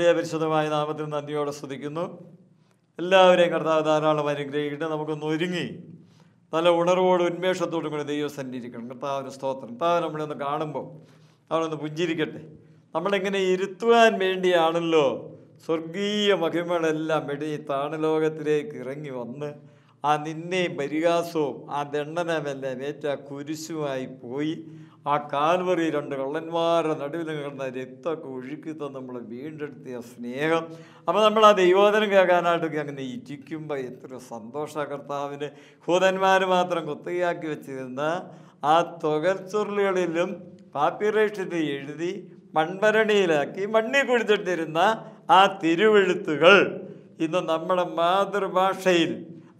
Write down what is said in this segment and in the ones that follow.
കർത്താവിൻ്റെ പരിശുദ്ധമായ നാമത്തിൽ നന്ദിയോടെ സ്തുതിക്കുന്നു എല്ലാവരെയും കർത്താവ് ധാരാളം അനുഗ്രഹിക്കട്ടെ നമുക്കൊന്ന് ഒരുങ്ങി നല്ല ഉണർവോട് ഉന്മേഷത്തോടും കൂടി ദൈവം സന്നിരിക്കണം കർത്താവിന് സ്തോത്രം കർത്താവ് നമ്മളൊന്ന് കാണുമ്പോൾ അവളൊന്ന് പുഞ്ചിരിക്കട്ടെ നമ്മളിങ്ങനെ ഇരുത്തുവാൻ വേണ്ടിയാണല്ലോ സ്വർഗീയ മഹിമകളെല്ലാം എടി താണലോകത്തിലേക്ക് ഇറങ്ങി വന്ന് ആ നിന്നെയും പരിഹാസവും ആ ദണ്ഡനമെല്ലാം ഏറ്റ കുരിശുമായി പോയി ആ കാൽവറി രണ്ട് കള്ളന്മാരുടെ നടുവിൽ കിടന്ന രക്തമൊക്കെ ഒഴുക്കി തന്ന് നമ്മൾ വീണ്ടെടുത്തിയ സ്നേഹം അപ്പോൾ നമ്മൾ ആ ദൈവോധനം കേൾക്കാനായിട്ടൊക്കെ അങ്ങനെ ഇരിക്കുമ്പോൾ എത്ര സന്തോഷ കർത്താവിന് ഹൂതന്മാർ മാത്രം കുത്തകയാക്കി വെച്ചിരുന്ന ആ തുകച്ചുരുളുകളിലും പാപ്പിറേഷനിൽ എഴുതി മൺഭരണിയിലാക്കി മണ്ണിൽ കുഴിച്ചിട്ടിരുന്ന ആ തിരുവെഴുത്തുകൾ ഇന്ന് നമ്മുടെ മാതൃഭാഷയിൽ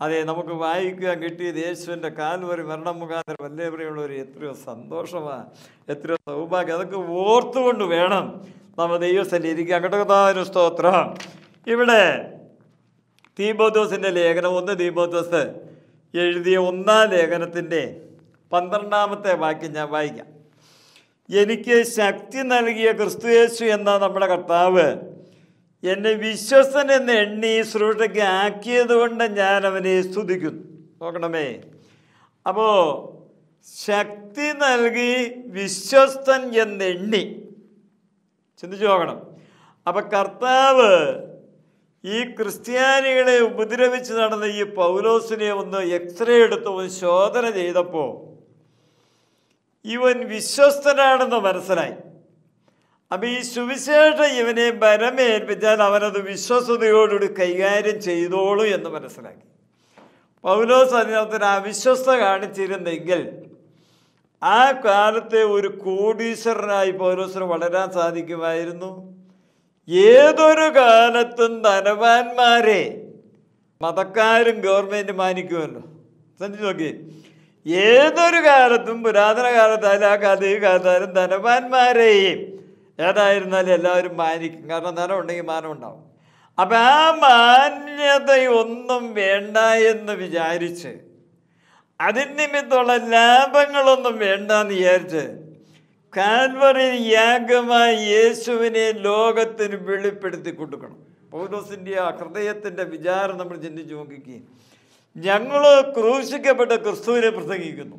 അതെ നമുക്ക് വായിക്കാൻ കിട്ടിയത് യേശുവിൻ്റെ കാൽവരി മരണം മുഖാന്തരം വല്ലേ പ്രിയമുള്ളവർ എത്രയോ സന്തോഷമാണ് എത്രയോ സൗഭാഗ്യം അതൊക്കെ ഓർത്തുകൊണ്ട് വേണം നമ്മൾ ദൈവസ്ഥലി ഇരിക്കുക കേട്ടോ സ്തോത്രം ഇവിടെ തീബോധോസിൻ്റെ ലേഖനം ഒന്ന് തീബോധോസ് എഴുതിയ ഒന്നാം ലേഖനത്തിൻ്റെ പന്ത്രണ്ടാമത്തെ വാക്യം ഞാൻ വായിക്കാം എനിക്ക് ശക്തി നൽകിയ ക്രിസ്തുയേശു എന്ന നമ്മുടെ കർത്താവ് എന്നെ വിശ്വസൻ എന്ന് എണ്ണി ശ്രോഷ്ഠയ്ക്ക് ആക്കിയത് കൊണ്ട് ഞാൻ അവനെ സ്തുതിക്കുന്നു നോക്കണമേ അപ്പോൾ ശക്തി നൽകി വിശ്വസ്തൻ എന്ന് എണ്ണി ചിന്തിച്ചു നോക്കണം അപ്പം കർത്താവ് ഈ ക്രിസ്ത്യാനികളെ ഉപദ്രവിച്ച് നടന്ന ഈ പൗലോസിനെ ഒന്ന് എക്സ്റേ എടുത്ത് ഒന്ന് ശോധന ചെയ്തപ്പോൾ ഇവൻ വിശ്വസ്തനാണെന്ന് മനസ്സിലായി അപ്പൊ ഈ സുവിശേഷം ഇവനെ ബലമേൽപ്പിച്ചാൽ അവനത് വിശ്വസതയോടുകൂടി കൈകാര്യം ചെയ്തോളൂ എന്ന് മനസ്സിലാക്കി പൗലോസ് അതിനകത്തൊരു അവിശ്വസ്ത കാണിച്ചിരുന്നെങ്കിൽ ആ കാലത്തെ ഒരു കോടീശ്വരനായി പൗലോസിന് വളരാൻ സാധിക്കുമായിരുന്നു ഏതൊരു കാലത്തും ധനവാന്മാരെ മതക്കാരും ഗവൺമെൻറ് മാനിക്കുമല്ലോ സഞ്ചി നോക്കി ഏതൊരു കാലത്തും പുരാതന കാലത്തായാലും ആ കഥയും കാലത്തായാലും ധനവാന്മാരെയും ഏതായിരുന്നാലും എല്ലാവരും മാനിക്കും കാരണം നരം ഉണ്ടെങ്കിൽ മാനം ഉണ്ടാവും അപ്പം ആ മാന്യതയൊന്നും വേണ്ട എന്ന് വിചാരിച്ച് അതിന് നിമിത്തമുള്ള ലാഭങ്ങളൊന്നും വേണ്ട എന്ന് വിചാരിച്ച് കാൽവറി യാഗമായി യേശുവിനെ ലോകത്തിന് വെളിപ്പെടുത്തി കൊടുക്കണം പൗലോസിൻ്റെ ആ ഹൃദയത്തിൻ്റെ വിചാരം നമ്മൾ ചിന്തിച്ച് നോക്കിക്കുകയും ഞങ്ങൾ ക്രൂശിക്കപ്പെട്ട ക്രിസ്തുവിനെ പ്രസംഗിക്കുന്നു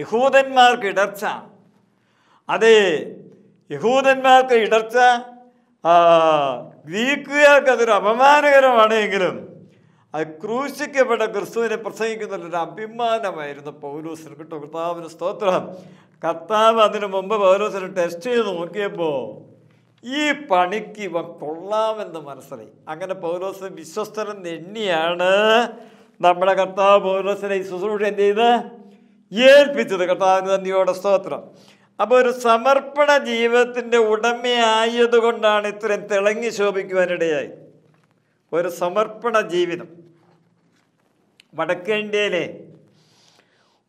യഹൂദന്മാർക്ക് ഇടർച്ച അതേ യഹൂദന്മാർക്ക് ഇടർച്ച ഗ്രീക്കുകാർക്ക് അതൊരു അപമാനകരമാണ് എങ്കിലും അത് ക്രൂശിക്കപ്പെട്ട ക്രിസ്തുവിനെ പ്രസംഗിക്കുന്നതിലൊരു അഭിമാനമായിരുന്നു പൗലൂസിന് കിട്ടും കർത്താവിന് സ്തോത്രം കർത്താവ് അതിനു മുമ്പ് പൗലൂസിന് ടെസ്റ്റ് ചെയ്ത് നോക്കിയപ്പോൾ ഈ പണിക്ക് ഇവ കൊള്ളാമെന്ന് മനസ്സിലായി അങ്ങനെ പൗലോസ് വിശ്വസ്തനം എണ്ണിയാണ് നമ്മുടെ കർത്താവ് പൗലോസിനെ ഈ ശുശ്രൂഷ എന്ത് ചെയ്ത് ഏൽപ്പിച്ചത് കർത്താവിന് നന്ദിയോടെ സ്തോത്രം അപ്പോൾ ഒരു സമർപ്പണ ജീവിതത്തിൻ്റെ ഉടമയായതുകൊണ്ടാണ് ഇത്രയും തിളങ്ങി ശോഭിക്കുവാനിടയായി ഒരു സമർപ്പണ ജീവിതം വടക്കേ ഇന്ത്യയിലെ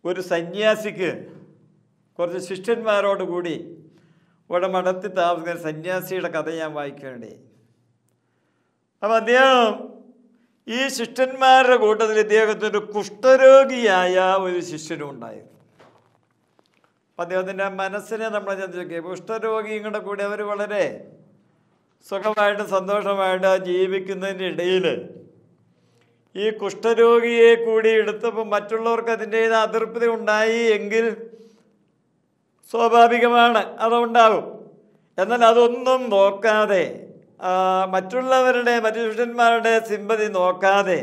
ഒരു സന്യാസിക്ക് കുറച്ച് ശിഷ്യന്മാരോടുകൂടി ഇവിടെ മഠത്തിൽ താമസിക്കുന്ന സന്യാസിയുടെ കഥ ഞാൻ വായിക്കേണ്ടേ അപ്പം അദ്ദേഹം ഈ ശിഷ്യന്മാരുടെ കൂട്ടത്തിൽ ഇദ്ദേഹത്തിനൊരു കുഷ്ഠരോഗിയായ ഒരു ശിഷ്യനും ഉണ്ടായിരുന്നു അപ്പം അദ്ദേഹത്തിൻ്റെ മനസ്സിനെ നമ്മൾ ചിന്തിക്കുക കുഷ്ഠരോഗിയും കൂടെ കൂടി അവർ വളരെ സുഖമായിട്ട് സന്തോഷമായിട്ട് ജീവിക്കുന്നതിൻ്റെ ഇടയിൽ ഈ കുഷ്ഠരോഗിയെ കൂടി എടുത്തപ്പോൾ മറ്റുള്ളവർക്ക് അതിൻ്റേത് അതൃപ്തി ഉണ്ടായി എങ്കിൽ സ്വാഭാവികമാണ് അതുണ്ടാവും എന്നാൽ അതൊന്നും നോക്കാതെ മറ്റുള്ളവരുടെ ശിഷ്യന്മാരുടെ സിമ്പതി നോക്കാതെ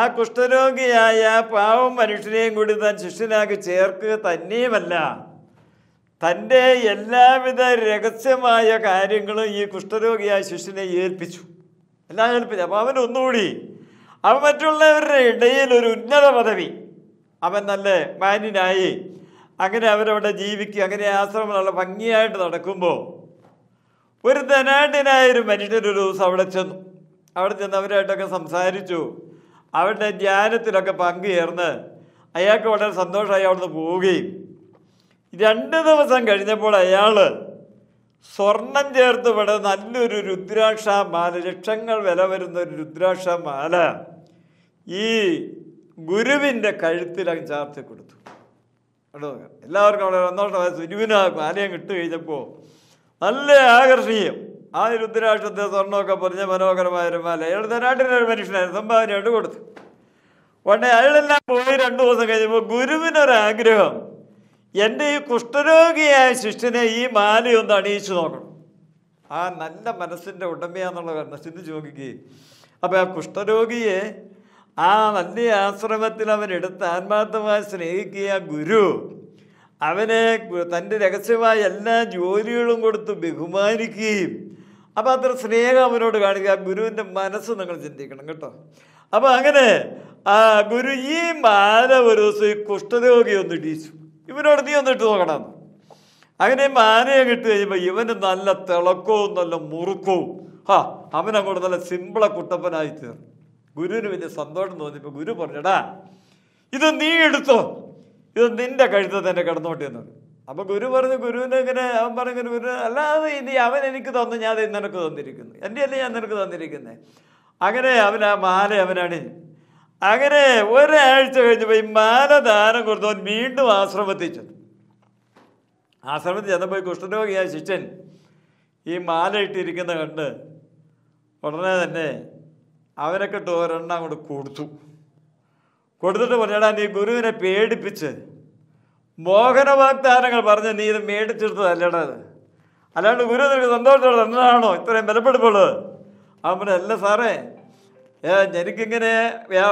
ആ കുഷ്ഠരോഗിയായ പാവം മനുഷ്യനെയും കൂടി താൻ ശിഷ്യനാക്കി ചേർക്കുക തന്നെയുമല്ല തൻ്റെ എല്ലാവിധ രഹസ്യമായ കാര്യങ്ങളും ഈ കുഷ്ഠരോഗിയായ ശിഷ്യനെ ഏൽപ്പിച്ചു എല്ലാം ഏൽപ്പിച്ചു അപ്പോൾ അവൻ ഒന്നുകൂടി അവൻ മറ്റുള്ളവരുടെ ഇടയിൽ ഒരു ഉന്നത പദവി അവൻ നല്ല മാന്യനായി അങ്ങനെ അവരവിടെ ജീവിക്കുക അങ്ങനെ ആശ്രമം നല്ല ഭംഗിയായിട്ട് നടക്കുമ്പോൾ ഒരു ധനാഢ്യനായ ഒരു മനുഷ്യൻ ഒരു ദിവസം അവിടെ ചെന്നു അവിടെ ചെന്ന് അവരായിട്ടൊക്കെ സംസാരിച്ചു അവരുടെ ധ്യാനത്തിലൊക്കെ പങ്കുചേർന്ന് അയാൾക്ക് വളരെ സന്തോഷമായി അവിടുന്ന് പോവുകയും രണ്ട് ദിവസം കഴിഞ്ഞപ്പോൾ അയാൾ സ്വർണം ചേർത്ത് വിട നല്ലൊരു രുദ്രാക്ഷ മാല ലക്ഷങ്ങൾ വില വരുന്ന ഒരു രുദ്രാക്ഷ മാല ഈ ഗുരുവിൻ്റെ കഴുത്തിൽ അങ്ങ് ചാർത്തി കൊടുത്തു എല്ലാവർക്കും അവിടെ സന്തോഷമായ സുരുവിന് മാലയും കിട്ടുകഴിഞ്ഞപ്പോൾ നല്ല ആകർഷണീയം ആ രുദ്രാക്ഷത്തെ സ്വർണ്ണമൊക്കെ പറഞ്ഞ മനോഹരമായൊരു മല മാല അയാൾ തനാട്ടിലൊരു മനുഷ്യനായിരുന്നു സംഭാവനയായിട്ട് കൊടുത്തു ഉടനെ അയാളെല്ലാം പോയി രണ്ടു ദിവസം കഴിഞ്ഞപ്പോൾ ഗുരുവിനൊരാഗ്രഹം എൻ്റെ ഈ കുഷ്ഠരോഗിയായ ശിഷ്യനെ ഈ മാലയൊന്ന് അണിയിച്ചു നോക്കണം ആ നല്ല മനസ്സിൻ്റെ ഉടമയാന്നുള്ള കാരണം ചിന്തിച്ച് നോക്കുകയും അപ്പോൾ ആ കുഷ്ഠരോഗിയെ ആ നല്ല ആശ്രമത്തിൽ അവനെടുത്ത് ആത്മാർത്ഥമായി സ്നേഹിക്കുക ഗുരു അവനെ തൻ്റെ രഹസ്യമായ എല്ലാ ജോലികളും കൊടുത്ത് ബഹുമാനിക്കുകയും അപ്പോൾ അത്ര സ്നേഹം അവനോട് കാണിക്കുക ഗുരുവിൻ്റെ മനസ്സ് നിങ്ങൾ ചിന്തിക്കണം കേട്ടോ അപ്പോൾ അങ്ങനെ ആ ഗുരു ഈ മാല ഒരു ദിവസം ഈ കുഷ്ഠരോഗി ഒന്ന് ഇടിച്ചു ഇവനോട് നീ ഒന്നിട്ട് നോക്കണം അങ്ങനെ മാനയെ കിട്ടി കഴിയുമ്പോൾ ഇവന് നല്ല തിളക്കവും നല്ല മുറുക്കവും ഹാ അവനങ്ങോട്ട് നല്ല സിമ്പിളെ കുട്ടപ്പനായി തീർന്നു ഗുരുവിന് വലിയ സന്തോഷം തോന്നിയപ്പോൾ ഗുരു പറഞ്ഞടാ ഇത് നീ എടുത്തോ ഇത് നിന്റെ കഴുത്ത് തന്നെ കിടന്നോട്ടെ അപ്പൊ ഗുരു പറഞ്ഞു ഗുരുവിനെ ഇങ്ങനെ അവൻ പറഞ്ഞു ഗുരു അല്ലാതെ ഇനി അവൻ എനിക്ക് തന്നു ഞാൻ നിനക്ക് തന്നിരിക്കുന്നു എൻ്റെ അല്ലേ ഞാൻ നിനക്ക് തന്നിരിക്കുന്നത് അങ്ങനെ അവൻ ആ മാല അവനാണ് അങ്ങനെ ഒരാഴ്ച കഴിഞ്ഞപ്പോൾ ഈ മാല ദാനം കൊടുത്തവൻ വീണ്ടും ആശ്രമത്തിൽ ചെന്നു ആശ്രമത്തിൽ ചെന്നപ്പോൾ കുഷ്ഠരോഗിയായ ശിഷ്യൻ ഈ മാല ഇട്ടിരിക്കുന്ന കണ്ട് ഉടനെ തന്നെ അവനൊക്കെ ഒരെണ്ണം അങ്ങോട്ട് കൊടുത്തു കൊടുത്തിട്ട് പറഞ്ഞാടാ നീ ഗുരുവിനെ പേടിപ്പിച്ച് മോഹന വാഗ്ദാനങ്ങൾ പറഞ്ഞ് നീ ഇത് മേടിച്ചെടുത്തതല്ലേടാ അത് അല്ലാണ്ട് ഗുരു നിനക്ക് സന്തോഷമുള്ളത് എന്താണോ ഇത്രയും ബലപ്പെടുപ്പുള്ളത് അവൻ അല്ല സാറേ എനിക്കിങ്ങനെ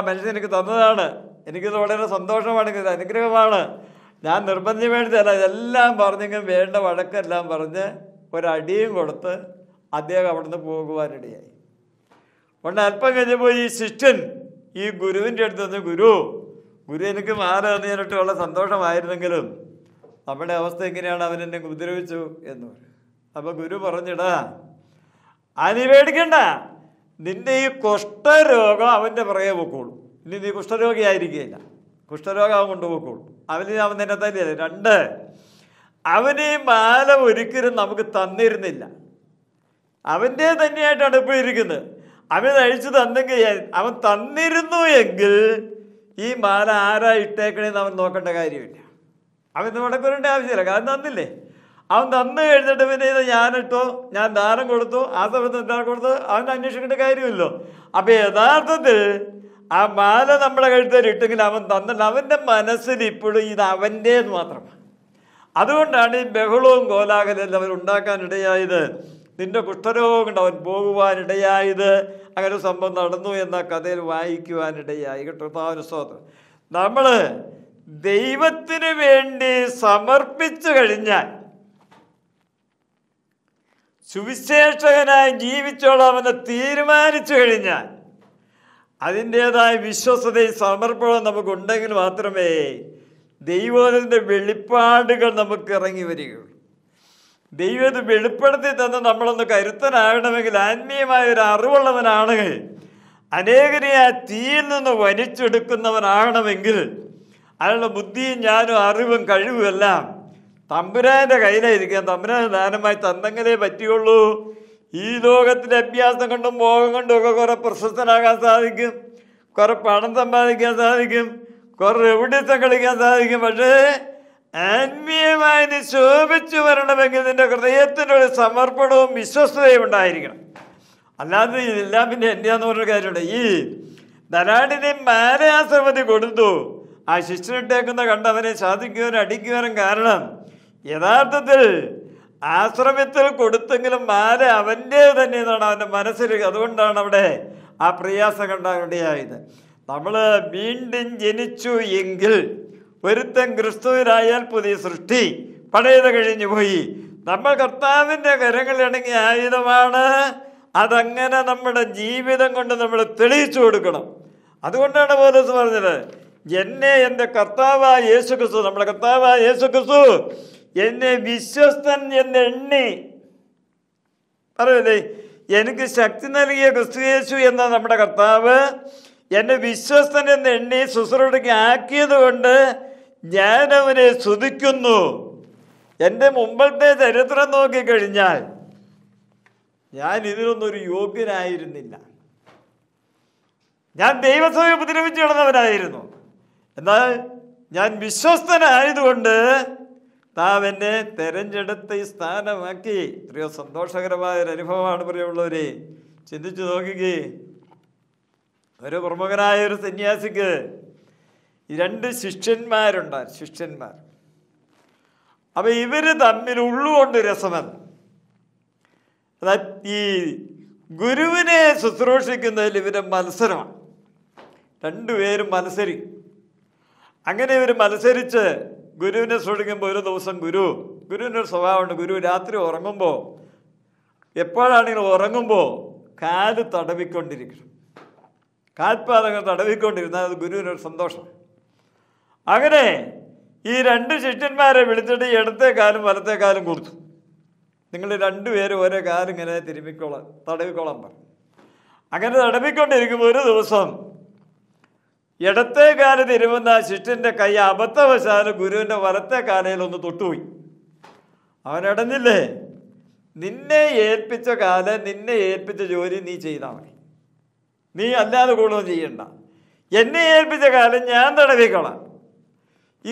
മനുഷ്യൻ എനിക്ക് തന്നതാണ് എനിക്കിത് വളരെ സന്തോഷമാണ് ഇത് അനുഗ്രഹമാണ് ഞാൻ നിർബന്ധം വേണ്ടിയല്ല ഇതെല്ലാം പറഞ്ഞെങ്കിൽ വേണ്ട വഴക്കെല്ലാം പറഞ്ഞ് ഒരടിയും കൊടുത്ത് അദ്ദേഹം നിന്ന് പോകുവാനിടയായി ഉണ്ട് അല്പം കഴിഞ്ഞപ്പോൾ ഈ ശിഷ്യൻ ഈ ഗുരുവിൻ്റെ അടുത്ത് നിന്ന് ഗുരു ഗുരു എനിക്ക് മാറി വളരെ സന്തോഷമായിരുന്നെങ്കിലും നമ്മുടെ അവസ്ഥ എങ്ങനെയാണ് അവൻ എന്നെ ഉപദ്രവിച്ചു എന്ന് പറയും അപ്പൊ ഗുരു പറഞ്ഞിടാ അനി പേടിക്കണ്ട നിന്റെ ഈ കുഷ്ഠരോഗം അവൻ്റെ പുറകെ പൊക്കോളൂ ഇനി നീ ആയിരിക്കുകയില്ല കുഷ്ഠരോഗം അവൻ കൊണ്ടുപോക്കോളൂ അവന് അവൻ നിന്നെ തന്നെയല്ല രണ്ട് അവന് ഈ മാല ഒരിക്കലും നമുക്ക് തന്നിരുന്നില്ല അവൻ്റെ തന്നെയായിട്ടാണ് ഇപ്പോൾ ഇരിക്കുന്നത് അവൻ അഴിച്ചു തന്നെങ്കിൽ അവൻ തന്നിരുന്നു എങ്കിൽ ഈ മാല ആരാ ഇട്ടേക്കണേന്ന് അവൻ നോക്കേണ്ട കാര്യമില്ല അവൻ മുടക്കൂരേണ്ട ആവശ്യമില്ല കാരണം തന്നില്ലേ അവൻ തന്നു കഴിഞ്ഞിട്ട് പിന്നെ ഇത് ഞാനിട്ടു ഞാൻ ദാനം കൊടുത്തു ആ സമയത്ത് എന്താ കൊടുത്തു അവൻ അന്വേഷിക്കേണ്ട കാര്യമില്ലോ അപ്പം യഥാർത്ഥത്തിൽ ആ മാല നമ്മുടെ കഴുത്തേലിട്ടെങ്കിൽ അവൻ തന്നിട്ട് അവൻ്റെ മനസ്സിൽ ഇപ്പോഴും ഇത് അവൻ്റേത് മാത്രമാണ് അതുകൊണ്ടാണ് ഈ ബഹളവും കോലാഹലവും അവർ ഉണ്ടാക്കാനിടയായത് നിന്റെ കുഷ്ഠരോഗം കൊണ്ട് അവൻ പോകുവാനിടയായത് അങ്ങനെ സംഭവം നടന്നു എന്ന കഥയിൽ വായിക്കുവാനിടയായി കർത്താവിന് സ്തോത്രം നമ്മൾ ദൈവത്തിന് വേണ്ടി സമർപ്പിച്ചു കഴിഞ്ഞാൽ സുവിശേഷകനായി ജീവിച്ചോളാമെന്ന് തീരുമാനിച്ചു കഴിഞ്ഞാൽ അതിൻ്റേതായ വിശ്വസതയും സമർപ്പണവും നമുക്കുണ്ടെങ്കിൽ മാത്രമേ ദൈവത്തിൻ്റെ വെളിപ്പാടുകൾ നമുക്ക് ഇറങ്ങി വരികയുള്ളൂ ദൈവം ഇത് വെളിപ്പെടുത്തി തന്ന് നമ്മളൊന്ന് കരുത്തനാകണമെങ്കിൽ ആത്മീയമായ ഒരു അറിവുള്ളവനാണ് അനേകരെ ആ തീയിൽ നിന്ന് വലിച്ചെടുക്കുന്നവനാകണമെങ്കിൽ അയാളുടെ ബുദ്ധിയും ഞാനും അറിവും കഴിവുമെല്ലാം തമ്പുരാൻ്റെ കയ്യിലായിരിക്കാം തമ്പുരാൻ ദാനമായി തന്നെങ്കിലേ പറ്റുകയുള്ളൂ ഈ ലോകത്തിൻ്റെ അഭ്യാസം കൊണ്ടും മോഹം കൊണ്ടും ഒക്കെ കുറേ പ്രശസ്തനാകാൻ സാധിക്കും കുറേ പണം സമ്പാദിക്കാൻ സാധിക്കും കുറേ എവിടെ കളിക്കാൻ സാധിക്കും പക്ഷേ ആത്മീയമായി നീ ശോഭിച്ചു വരണമെങ്കിൽ നിന്റെ ഒരു സമർപ്പണവും വിശ്വസ്തതയും ഉണ്ടായിരിക്കണം അല്ലാതെ ഇതെല്ലാം പിന്നെ എൻ്റെയാന്ന് പറഞ്ഞൊരു കാര്യമുണ്ട് ഈ ധനാടിനെ മാലയാശ്രമതി കൊടുത്തു ആ ശിഷ്യനിട്ടേക്കുന്ന കണ്ട് അവനെ സാധിക്കുവാനും അടിക്കുവാനും കാരണം യഥാർത്ഥത്തിൽ ആശ്രമത്തിൽ കൊടുത്തെങ്കിലും മാല അവൻ്റെ തന്നെ എന്നാണ് അവൻ്റെ മനസ്സിൽ അതുകൊണ്ടാണ് അവിടെ ആ പ്രയാസം കണ്ടാനിടയായത് നമ്മൾ വീണ്ടും ജനിച്ചു എങ്കിൽ ഒരുത്തൻ ക്രിസ്തുവിനായാൽ പുതിയ സൃഷ്ടി പഴയത് കഴിഞ്ഞു പോയി നമ്മൾ കർത്താവിൻ്റെ കരങ്ങളിണങ്ങിയ ആയുധമാണ് അതങ്ങനെ നമ്മുടെ ജീവിതം കൊണ്ട് നമ്മൾ തെളിയിച്ചു കൊടുക്കണം അതുകൊണ്ടാണ് പോലീസ് പറഞ്ഞത് എന്നെ എൻ്റെ കർത്താവായ യേശു ക്രിസ്തു നമ്മുടെ കർത്താവായ യേശു ക്രിസ്തു എന്നെ വിശ്വസ്തൻ എന്ന് എണ്ണി പറയല്ലേ എനിക്ക് ശക്തി നൽകിയ ക്രിസ്തു യേശു എന്ന നമ്മുടെ കർത്താവ് എന്നെ വിശ്വസ്തൻ എന്ന് എണ്ണി ശുശ്രൂഷയ്ക്ക് ആക്കിയത് കൊണ്ട് ഞാൻ അവനെ സ്തുതിക്കുന്നു എൻ്റെ മുമ്പത്തെ ചരിത്രം നോക്കിക്കഴിഞ്ഞാൽ ഞാൻ ഇതിനൊന്നൊരു യോഗ്യനായിരുന്നില്ല ഞാൻ ദൈവസഭ ഉപദ്രവിച്ചു കിടന്നവനായിരുന്നു എന്നാൽ ഞാൻ വിശ്വസ്തനായതുകൊണ്ട് താ എന്നെ തെരഞ്ഞെടുത്ത് ഈ സ്ഥാനമാക്കി എത്രയോ സന്തോഷകരമായ ഒരു അനുഭവമാണ് പറയുള്ളവരെ ചിന്തിച്ചു നോക്കുകയും ഒരു പ്രമുഖനായ ഒരു സന്യാസിക്ക് രണ്ട് ശിഷ്യന്മാരുണ്ടായി ശിഷ്യന്മാർ അപ്പൊ ഇവര് തമ്മിൽ ഉള്ളുകൊണ്ട് രസമെന്ന് അതായത് ഈ ഗുരുവിനെ ശുശ്രൂഷിക്കുന്നതിൽ ഇവരെ മത്സരമാണ് രണ്ടുപേരും മത്സരിക്കും അങ്ങനെ ഇവർ മത്സരിച്ച് ഗുരുവിനെ സൂക്ഷിക്കുമ്പോൾ ഒരു ദിവസം ഗുരു ഗുരുവിനൊരു സ്വഭാവമുണ്ട് ഗുരു രാത്രി ഉറങ്ങുമ്പോൾ എപ്പോഴാണെങ്കിൽ ഉറങ്ങുമ്പോൾ കാല് തടവിക്കൊണ്ടിരിക്കണം കാൽപാദങ്ങൾ തടവിക്കൊണ്ടിരുന്നത് ഗുരുവിനൊരു സന്തോഷം അങ്ങനെ ഈ രണ്ട് ശിഷ്യന്മാരെ വിളിച്ചിട്ട് ഇടത്തെ കാലും വലത്തെ കാലും കുറിച്ചു നിങ്ങൾ രണ്ടുപേരും ഒരേ കാലം ഇങ്ങനെ തിരുമിക്കോളാം തടവിക്കോളാൻ പറഞ്ഞു അങ്ങനെ തടവിക്കൊണ്ടിരിക്കുമ്പോൾ ഒരു ദിവസം ഇടത്തെ കാല് തിരുമുന്ന ശിഷ്യൻ്റെ കൈ അബദ്ധവശാൽ ഗുരുവിൻ്റെ വലത്തെ കാലയിൽ ഒന്ന് തൊട്ടുപോയി അവൻ ഇടഞ്ഞില്ലേ നിന്നെ ഏൽപ്പിച്ച കാല നിന്നെ ഏൽപ്പിച്ച ജോലി നീ ചെയ്താൽ മതി നീ അല്ലാതെ കൂടുതലും ചെയ്യണ്ട എന്നെ ഏൽപ്പിച്ച കാലം ഞാൻ തടവിക്കോളാം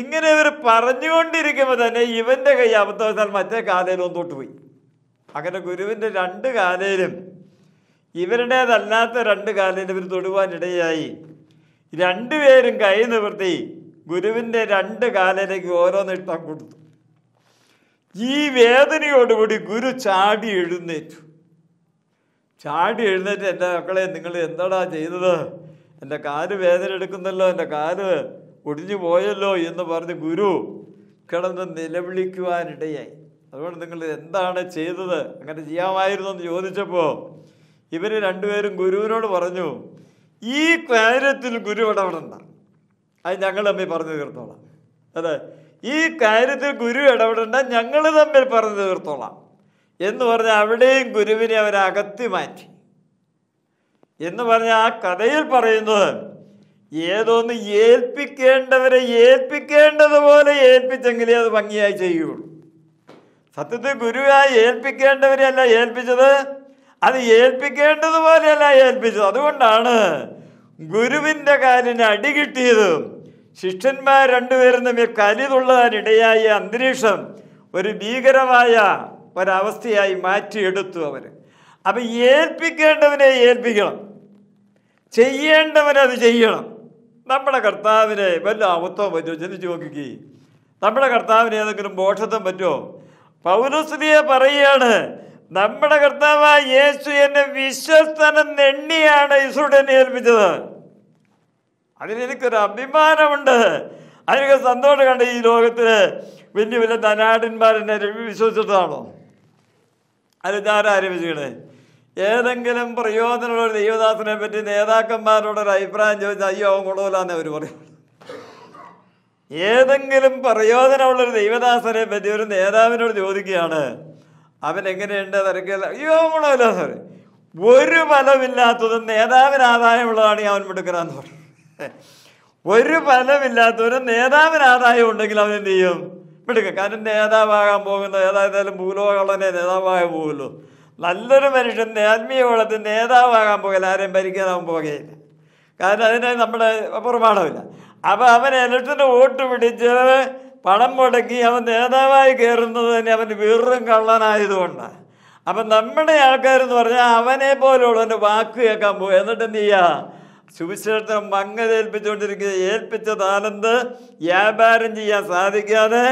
ഇങ്ങനെ ഇവർ പറഞ്ഞുകൊണ്ടിരിക്കുമ്പോൾ തന്നെ ഇവൻ്റെ കൈ അബദ്ധവശാൽ മറ്റേ കാലയിൽ ഒന്നോട്ട് പോയി അങ്ങനെ ഗുരുവിൻ്റെ രണ്ട് കാലയിലും ഇവരുടേതല്ലാത്ത രണ്ട് കാലയിൽ ഇവർ തൊടുവാനിടയായി രണ്ടുപേരും കൈ നിവർത്തി ഗുരുവിൻ്റെ രണ്ട് കാലിലേക്ക് ഓരോന്നിട്ടം കൊടുത്തു ഈ വേദനയോടുകൂടി ഗുരു ചാടി എഴുന്നേറ്റു ചാടി എഴുന്നേറ്റ് എൻ്റെ മക്കളെ നിങ്ങൾ എന്താടാ ചെയ്തത് എൻ്റെ കാല് വേദന എടുക്കുന്നല്ലോ എൻ്റെ കാല് ഒടിഞ്ഞു പോയല്ലോ എന്ന് പറഞ്ഞ് ഗുരു കിടന്ന് നിലവിളിക്കുവാനിടയായി അതുകൊണ്ട് നിങ്ങൾ എന്താണ് ചെയ്തത് അങ്ങനെ ചെയ്യാമായിരുന്നു എന്ന് ചോദിച്ചപ്പോൾ ഇവർ രണ്ടുപേരും ഗുരുവിനോട് പറഞ്ഞു ഈ കാര്യത്തിൽ ഗുരു ഇടപെടണ്ട അത് ഞങ്ങൾ തമ്മിൽ പറഞ്ഞു തീർത്തോളാം അതെ ഈ കാര്യത്തിൽ ഗുരു ഇടപെടണ്ട ഞങ്ങൾ തമ്മിൽ പറഞ്ഞു തീർത്തോളാം എന്ന് പറഞ്ഞ് അവിടെയും ഗുരുവിനെ അവരകത്തി മാറ്റി എന്ന് പറഞ്ഞ ആ കഥയിൽ പറയുന്നത് ഏതോന്ന് ഏൽപ്പിക്കേണ്ടവരെ ഏൽപ്പിക്കേണ്ടതുപോലെ ഏൽപ്പിച്ചെങ്കിലേ അത് ഭംഗിയായി ചെയ്യുകയുള്ളൂ സത്യത്തിൽ ഗുരുവായി ഏൽപ്പിക്കേണ്ടവരെ അല്ല ഏൽപ്പിച്ചത് അത് ഏൽപ്പിക്കേണ്ടതുപോലെയല്ല ഏൽപ്പിച്ചത് അതുകൊണ്ടാണ് ഗുരുവിൻ്റെ കാലിന് അടി കിട്ടിയത് ശിഷ്യന്മാർ രണ്ടുപേരും തമ്മിൽ കലി തുള്ളതിനിടയായ അന്തരീക്ഷം ഒരു ഭീകരമായ ഒരവസ്ഥയായി മാറ്റിയെടുത്തു അവർ അപ്പം ഏൽപ്പിക്കേണ്ടവനെ ഏൽപ്പിക്കണം ചെയ്യേണ്ടവനത് ചെയ്യണം നമ്മുടെ കർത്താവിനെ വല്ല അമത്വം പറ്റുമോ ചിന്തിച്ചു നോക്കിക്കേ നമ്മുടെ കർത്താവിനെ ഏതെങ്കിലും ബോഷത്വം പറ്റുമോ പൗരസ്ഥിതിയെ പറയുകയാണ് നമ്മുടെ കർത്താവായ യേശു എന്നെ വിശ്വസ്തനം നെണ്ണിയാണ് എന്നെ ഏൽപ്പിച്ചത് അതിനെനിക്കൊരു അഭിമാനമുണ്ട് അതിനൊക്കെ സന്തോഷം കണ്ട് ഈ ലോകത്തിൽ വലിയ വലിയ ധനാടന്മാരെന്നെ വിശ്വസിച്ചതാണോ അതിൽ ഞാൻ ആരോപിച്ചേ ഏതെങ്കിലും പ്രയോജനമുള്ള ഒരു ദൈവദാസനെ പറ്റി നേതാക്കന്മാരോട് ഒരു അഭിപ്രായം ചോദിച്ചാൽ അയ്യോ അവൻ അവർ പറയും ഏതെങ്കിലും ഒരു ദൈവദാസനെ പറ്റി ഒരു നേതാവിനോട് ചോദിക്കുകയാണ് അവൻ എങ്ങനെയുണ്ട് തിരക്കില്ല അയ്യോ കൊള്ളൂല സാറ് ഒരു ഫലമില്ലാത്തതും നേതാവിന് അവൻ മിടുക്കനാന്ന് പറയും ഒരു ഫലമില്ലാത്തവരും നേതാവിന് ആദായം ഉണ്ടെങ്കിൽ അവൻ എന്ത് ചെയ്യും മിടുക്കുക കാരണം നേതാവാകാൻ പോകുന്ന ഏതായാലും ഭൂലോകളനെ നേതാവാകാൻ പോകുമല്ലോ നല്ലൊരു മനുഷ്യൻ ആത്മീയ കുളത്തിൻ്റെ നേതാവാകാൻ പോകില്ല ആരെയും ഭരിക്കാനാവാൻ പോകുകയില്ല കാരണം അതിനെ നമ്മുടെ പ്രമാണമില്ല അപ്പം അവൻ ഇലക്ഷൻ്റെ വോട്ട് പിടിച്ച് പണം മുടക്കി അവൻ നേതാവായി കയറുന്നത് തന്നെ അവന് വെറും കള്ളനായതുകൊണ്ടാണ് അപ്പം നമ്മുടെ ആൾക്കാരെന്ന് പറഞ്ഞാൽ അവനെ പോലുള്ളവൻ്റെ വാക്ക് കേൾക്കാൻ പോകും എന്നിട്ട് എന്ത് ചെയ്യുക സുവിശേഷം മങ്ങലേൽപ്പിച്ചുകൊണ്ടിരിക്കുന്ന ഏൽപ്പിച്ച താലന്ത് വ്യാപാരം ചെയ്യാൻ സാധിക്കാതെ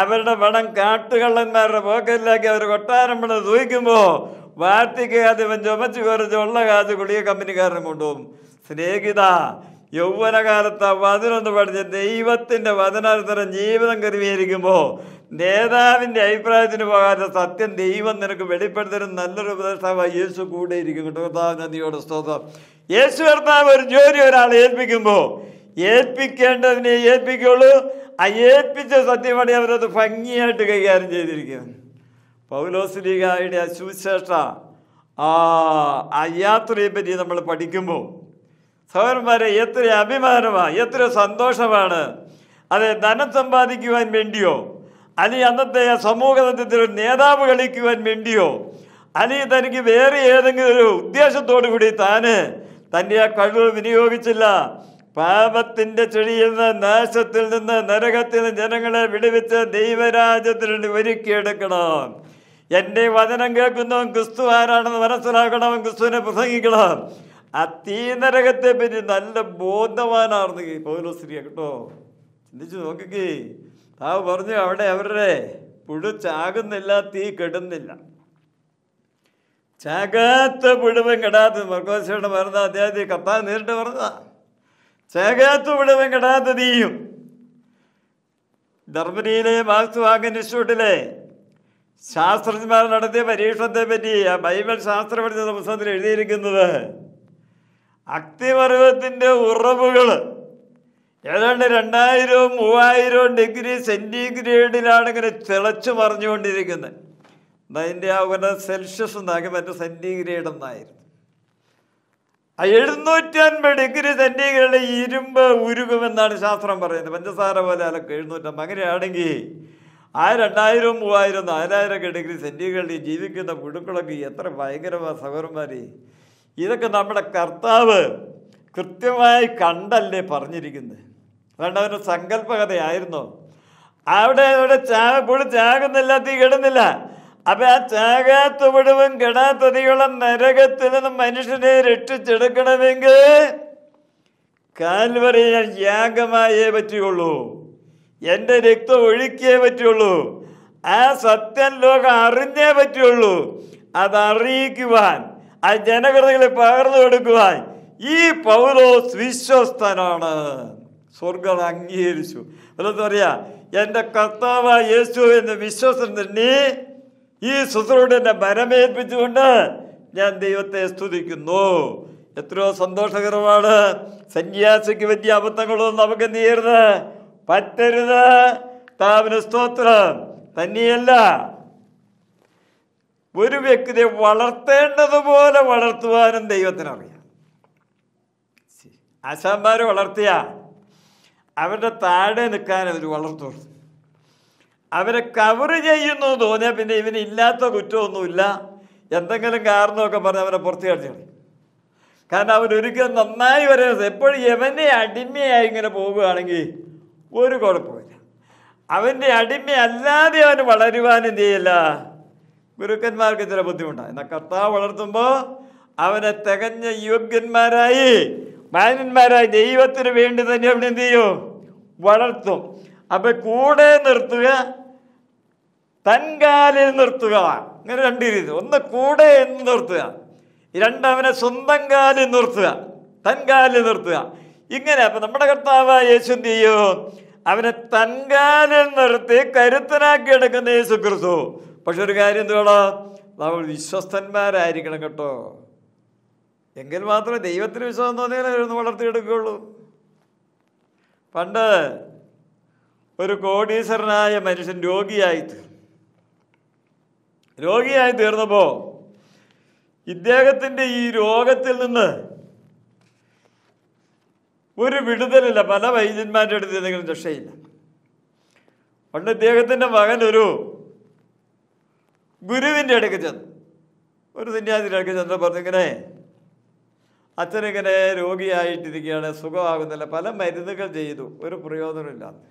അവരുടെ പണം കാട്ടുകള്ളന്മാരുടെ പോക്കറ്റിലാക്കി അവർ കൊട്ടാരം പണം സൂഹിക്കുമ്പോൾ വാർത്തികാധിപൻ ചുമച്ചു കുറച്ച് ഉള്ള കാശ് കുടിയ കമ്പനിക്കാരനെ കൊണ്ടുപോകും സ്നേഹിത യൗവനകാലത്ത് വചനൊന്ന് പഠിച്ച് ദൈവത്തിൻ്റെ വചനാനുസരം ജീവിതം ക്രമീകരിക്കുമ്പോൾ നേതാവിൻ്റെ അഭിപ്രായത്തിന് പോകാതെ സത്യം ദൈവം നിനക്ക് വെളിപ്പെടുത്തരും നല്ലൊരു ഉപദേഷ്ടാവ് യേശു കൂടെ ഇരിക്കും കർത്താവ് നന്ദിയോടെ സ്തോത്രം യേശു കർത്താവ് ഒരു ജോലി ഒരാളെ ഏൽപ്പിക്കുമ്പോൾ ഏൽപ്പിക്കേണ്ടതിനെ ഏൽപ്പിക്കുള്ളൂ അയേപ്പിച്ച സത്യമാണ് അവരത് ഭംഗിയായിട്ട് കൈകാര്യം ചെയ്തിരിക്കുന്നു പൗലോസ്ലീഗായുടെ ആ സുവിശേഷ ആ അയാത്രയെ പറ്റി നമ്മൾ പഠിക്കുമ്പോൾ സഹോദരന്മാരെ എത്ര അഭിമാനമാണ് എത്ര സന്തോഷമാണ് അത് ധനം സമ്പാദിക്കുവാൻ വേണ്ടിയോ അല്ലെ അന്നത്തെ സമൂഹത്തിൽ ഒരു നേതാവ് കളിക്കുവാൻ വേണ്ടിയോ അല്ലെ തനിക്ക് വേറെ ഏതെങ്കിലും ഒരു ഉദ്ദേശത്തോടു കൂടി താന് തൻ്റെ ആ കഴിവ് വിനിയോഗിച്ചില്ല പാപത്തിന്റെ ചെടിയിൽ നിന്ന് നാശത്തിൽ നിന്ന് നരകത്തിൽ നിന്ന് ജനങ്ങളെ വിടുവിച്ച് ദൈവരാജ്യത്തിൽ ഒരുക്കിയെടുക്കണം എൻ്റെ വചനം കേൾക്കുന്നവൻ ക്രിസ്തു ആരാണെന്ന് മനസ്സിലാക്കണം ക്രിസ്തുവിനെ പ്രസംഗിക്കണം ആ തീനരകത്തെ പറ്റി നല്ല ബോധവാനാർന്ന് പൗരസ്ത്രീയ കേട്ടോ ചിന്തിച്ചു നോക്കി താവ് പറഞ്ഞു അവിടെ അവരുടെ പുഴു ചാകുന്നില്ല തീ കെടുന്നില്ല ചാകാത്ത പുഴുവൻ കെടാത്ത മർക്കോശയുടെ മരുന്ന അദ്ദേഹത്തെ കത്താൻ നേരിട്ട് പറഞ്ഞതാ സേകാത്തുവിടെ വെങ്കടാത്ത ധർമ്മനിയിലെ ധർമ്മരിയിലെ വാസ്തുവാഗ് ഇൻസ്റ്റിറ്റ്യൂട്ടിലെ ശാസ്ത്രജ്ഞന്മാർ നടത്തിയ പരീക്ഷണത്തെ പറ്റി ആ ബൈബിൾ ശാസ്ത്രം പഠിച്ച പുസ്തകത്തിൽ എഴുതിയിരിക്കുന്നത് അഗ്നിപർവ്വത്തിൻ്റെ ഉറവുകൾ ഏതാണ്ട് രണ്ടായിരവും മൂവായിരവും ഡിഗ്രി സെൻറ്റിഗ്രേഡിലാണ് ഇങ്ങനെ തിളച്ചു മറിഞ്ഞുകൊണ്ടിരിക്കുന്നത് അതിൻ്റെ ആ സെൽഷ്യസ് ഉണ്ടാക്കി മറ്റേ സെൻറ്റിഗ്രേഡ് ഒന്നായിരുന്നു അൻപത് ഡിഗ്രി സെൻറ്റിഗ്രേഡ് ഇരുമ്പ് ഉരുകുമെന്നാണ് ശാസ്ത്രം പറയുന്നത് പഞ്ചസാര പോലെ അലക്ക് എഴുന്നൂറ്റമ്പത് അങ്ങനെയാണെങ്കിൽ ആ രണ്ടായിരവും മൂവായിരവും നാലായിരമൊക്കെ ഡിഗ്രി സെൻറ്റിഗ്രേഡിൽ ജീവിക്കുന്ന പുഴുക്കളൊക്കെ എത്ര ഭയങ്കരമായ സഹോദരന്മാരെ ഇതൊക്കെ നമ്മുടെ കർത്താവ് കൃത്യമായി കണ്ടല്ലേ പറഞ്ഞിരിക്കുന്നത് അതുകൊണ്ട് അവൻ്റെ സങ്കല്പകഥയായിരുന്നു അവിടെ അവിടെ ചാ പുഴു ചാകുന്നില്ല തീ കിടുന്നില്ല അപ്പൊ ആ ചാകാത്ത വിടവും കെടാത്തതിയുള്ള നരകത്തിൽ നിന്ന് മനുഷ്യനെ രക്ഷിച്ചെടുക്കണമെങ്കിൽ കാൽവറി ഞാൻ യാഗമായേ പറ്റുകയുള്ളൂ എന്റെ രക്തം ഒഴുക്കിയേ പറ്റുള്ളൂ ആ സത്യം ലോകം അറിഞ്ഞേ പറ്റുള്ളൂ അത് ആ ജനകൃതകളെ പകർന്നു കൊടുക്കുവാൻ ഈ പൗലോസ് വിശ്വസ്തനാണ് സ്വർഗം അംഗീകരിച്ചു എന്താ പറയാ എന്റെ കർത്താവ് യേശു എന്ന് വിശ്വസം തന്നെ ഈ എന്നെ ബലമേൽപ്പിച്ചുകൊണ്ട് ഞാൻ ദൈവത്തെ സ്തുതിക്കുന്നു എത്രയോ സന്തോഷകരമാണ് സന്യാസിക്ക് വലിയ അബദ്ധങ്ങളൊന്നും നമുക്ക് എന്ത് ചെയ്യരുത് പറ്റരുത് താപന സ്തോത്രം തന്നെയല്ല ഒരു വ്യക്തിയെ വളർത്തേണ്ടതുപോലെ വളർത്തുവാനും ദൈവത്തിനറിയാം ആശാന്മാരെ വളർത്തിയ അവരുടെ താഴെ നിൽക്കാൻ അവർ വളർത്തുള്ളൂ അവരെ കവർ ചെയ്യുന്നു തോന്നിയാൽ പിന്നെ ഇവന് ഇല്ലാത്ത കുറ്റമൊന്നുമില്ല എന്തെങ്കിലും കാരണമൊക്കെ പറഞ്ഞ് അവരെ പുറത്തു കളഞ്ഞു കാരണം അവൻ ഒരിക്കലും നന്നായി വരുന്നത് എപ്പോഴും യവൻ്റെ അടിമയായി ഇങ്ങനെ പോവുകയാണെങ്കിൽ ഒരു കുഴപ്പമില്ല അവൻ്റെ അടിമയല്ലാതെ അവന് വളരുവാൻ എന്ത് ചെയ്യില്ല ഗുരുക്കന്മാർക്ക് ചില ബുദ്ധിമുട്ടാണ് എന്നാൽ കർത്താവ് വളർത്തുമ്പോൾ അവനെ തികഞ്ഞ യോഗ്യന്മാരായി മാന്യന്മാരായി ദൈവത്തിന് വേണ്ടി തന്നെ അവനെന്ത് ചെയ്യും വളർത്തും അപ്പം കൂടെ നിർത്തുക തൻകാലിൽ നിർത്തുക ഇങ്ങനെ രണ്ട് രീതി ഒന്ന് കൂടെ എന്ന് നിർത്തുക രണ്ടവനെ സ്വന്തം കാലിൽ നിർത്തുക തൻകാലിൽ നിർത്തുക ഇങ്ങനെ അപ്പം നമ്മുടെ കർത്താവ് യേശു അവനെ തൻകാലിൽ നിർത്തി കരുത്തനാക്കി എടുക്കുന്ന യേശു ക്രിസ്തു പക്ഷെ ഒരു കാര്യം എന്തുവാടാ നമ്മൾ വിശ്വസ്തന്മാരായിരിക്കണം കേട്ടോ എങ്കിൽ മാത്രമേ ദൈവത്തിന് വിശ്വാസം തോന്നിയാലേ ഒന്ന് വളർത്തിയെടുക്കുകയുള്ളൂ പണ്ട് ഒരു കോടീശ്വരനായ മനുഷ്യൻ രോഗിയായി തീർന്നു രോഗിയായി തീർന്നപ്പോ ഇദ്ദേഹത്തിന്റെ ഈ രോഗത്തിൽ നിന്ന് ഒരു വിടുതലില്ല പല വൈദ്യന്മാരുടെ അടുത്ത് എന്തെങ്കിലും രക്ഷയില്ല പണ്ട് ഇദ്ദേഹത്തിന്റെ മകൻ ഒരു ഗുരുവിന്റെ അടുക്ക് ചെന്നു ഒരു സന്യാസിൻ്റെ അടുക്ക് ചെന്ന് പറഞ്ഞിങ്ങനെ അച്ഛനിങ്ങനെ രോഗിയായിട്ടിരിക്കുകയാണ് സുഖമാകുന്നില്ല പല മരുന്നുകൾ ചെയ്തു ഒരു പ്രയോജനമില്ലാതെ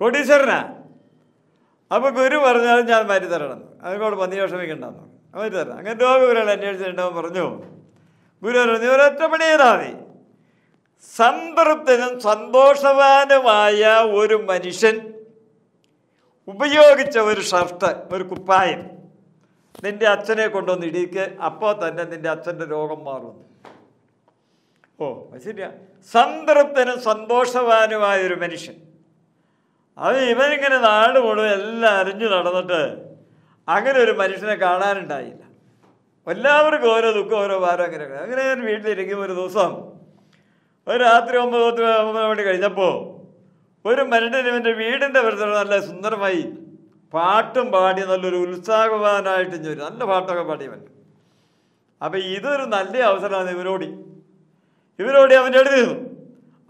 കോടീശ്വരനാ അപ്പോൾ ഗുരു പറഞ്ഞാലും ഞാൻ മാറ്റി തരണം അതിനോട് പന്നി വിഷമിക്കണ്ടെന്ന് മാറ്റി തരണം അങ്ങനെ രോഗികളെ അന്വേഷിച്ചിട്ടുണ്ടാവും പറഞ്ഞു ഗുരു പറഞ്ഞു ഒരൊറ്റ പണി ചെയ്താൽ മതി സംതൃപ്തനും സന്തോഷവാനുമായ ഒരു മനുഷ്യൻ ഉപയോഗിച്ച ഒരു ഷർട്ട് ഒരു കുപ്പായം നിന്റെ അച്ഛനെ കൊണ്ടുവന്ന് ഇടിക്ക് അപ്പോൾ തന്നെ നിന്റെ അച്ഛൻ്റെ രോഗം മാറും ഓ ശരിയാ സംതൃപ്തനും സന്തോഷവാനുമായ ഒരു മനുഷ്യൻ അത് ഇവനിങ്ങനെ നാട് മുഴുവൻ എല്ലാം അറിഞ്ഞു നടന്നിട്ട് അങ്ങനെ ഒരു മനുഷ്യനെ കാണാനുണ്ടായില്ല എല്ലാവർക്കും ഓരോ ദുഃഖം ഓരോ ഭാരം അങ്ങനെ അങ്ങനെ ഞാൻ വീട്ടിലിരിക്കും ഒരു ദിവസം ഒരു രാത്രി ഒമ്പത് പത്ത് ഒമ്പത് മണി കഴിഞ്ഞപ്പോൾ ഒരു മനുഷ്യൻ ഇവൻ്റെ വീടിൻ്റെ പരിസരം നല്ല സുന്ദരമായി പാട്ടും പാടി നല്ലൊരു ഉത്സാഹവാനായിട്ട് ചോദിച്ചു നല്ല പാട്ടൊക്കെ പാടിയവൻ അപ്പം ഇതൊരു നല്ല അവസരമാണ് ഇവരോടി ഇവരോടി അവൻ്റെ അടുത്ത് നിന്നു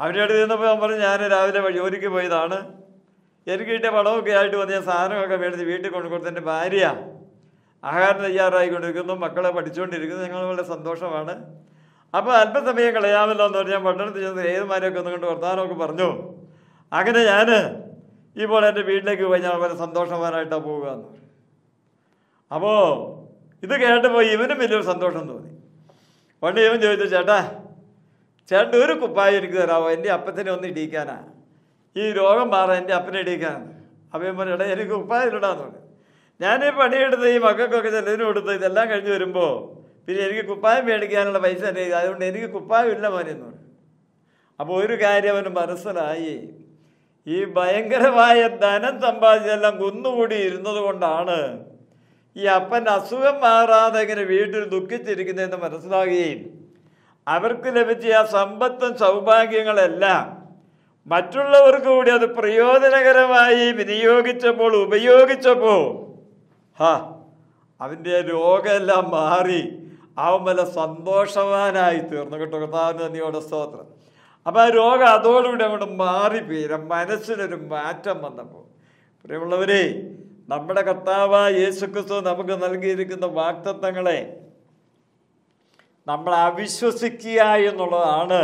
അവൻ്റെ അടുത്ത് നിന്നപ്പോൾ ഞാൻ പറഞ്ഞു ഞാൻ രാവിലെ വഴി ഒരുക്കി പോയതാണ് എനിക്ക് കിട്ടിയ വളമൊക്കെ ആയിട്ട് വന്ന് ഞാൻ സാധനമൊക്കെ മേടിച്ച് വീട്ടിൽ കൊണ്ടു എൻ്റെ ഭാര്യ ആഹാരം തയ്യാറായിക്കൊണ്ടിരിക്കുന്നു മക്കളെ പഠിച്ചുകൊണ്ടിരിക്കുന്നു ഞങ്ങൾ വളരെ സന്തോഷമാണ് അപ്പോൾ അല്പസമയം കളയാമല്ലോ എന്ന് പറഞ്ഞാൽ പട്ടണത്തിൽ ചെന്ന് ഏതുമാരെയൊക്കെ കണ്ട് വർത്തമാനമൊക്കെ പറഞ്ഞു അങ്ങനെ ഞാൻ ഇപ്പോൾ എൻ്റെ വീട്ടിലേക്ക് പോയി ഞാൻ വളരെ സന്തോഷവാനായിട്ടാണ് പോവുക എന്ന് അപ്പോൾ ഇത് കേട്ടപ്പോൾ ഇവനും വലിയൊരു സന്തോഷം തോന്നി പണ്ട് ഇവൻ ചോദിച്ചു ചേട്ടാ ചേട്ടൻ ഒരു കുപ്പായം എനിക്ക് തരാമോ എൻ്റെ അപ്പത്തിനെ ഒന്ന് ഇടിക്കാനാണ് ഈ രോഗം മാറാൻ എൻ്റെ അപ്പനടിക്കാന്ന് അപ്പം പറഞ്ഞു എടാ എനിക്ക് കുപ്പായത്തിലിടാന്ന് പറഞ്ഞു ഞാൻ പണിയെടുത്ത് ഈ മക്കൾക്കൊക്കെ ചെലവിന് കൊടുത്ത് ഇതെല്ലാം കഴിഞ്ഞ് വരുമ്പോൾ പിന്നെ എനിക്ക് കുപ്പായം മേടിക്കാനുള്ള പൈസ എൻ്റെ അതുകൊണ്ട് എനിക്ക് കുപ്പായം ഇല്ല എന്ന് പറഞ്ഞു അപ്പോൾ ഒരു കാര്യം അവന് മനസ്സിലായി ഈ ഭയങ്കരമായ ധനം സമ്പാദിച്ചെല്ലാം കുന്നുകൂടി ഇരുന്നത് കൊണ്ടാണ് ഈ അപ്പൻ അസുഖം മാറാതെ ഇങ്ങനെ വീട്ടിൽ ദുഃഖിച്ചിരിക്കുന്നതെന്ന് മനസ്സിലാകുകയും അവർക്ക് ലഭിച്ച ആ സമ്പത്തും സൗഭാഗ്യങ്ങളെല്ലാം മറ്റുള്ളവർക്ക് കൂടി അത് പ്രയോജനകരമായി വിനിയോഗിച്ചപ്പോൾ ഉപയോഗിച്ചപ്പോൾ ഹാ അവന്റെ രോഗമെല്ലാം മാറി അവൻ വല്ല സന്തോഷവാനായി തീർന്നു കേട്ടോ കർത്താവിന് നന്ദിയോടെ സ്തോത്രം അപ്പൊ ആ രോഗം അതോടുകൂടി അവിടെ മാറി പേരും മനസ്സിനൊരു മാറ്റം വന്നപ്പോൾ പ്രിയമുള്ളവരെ നമ്മുടെ കർത്താവ് യേശുക്രിസ്തു നമുക്ക് നൽകിയിരിക്കുന്ന വാക്തത്വങ്ങളെ നമ്മൾ അവിശ്വസിക്കുക എന്നുള്ളതാണ്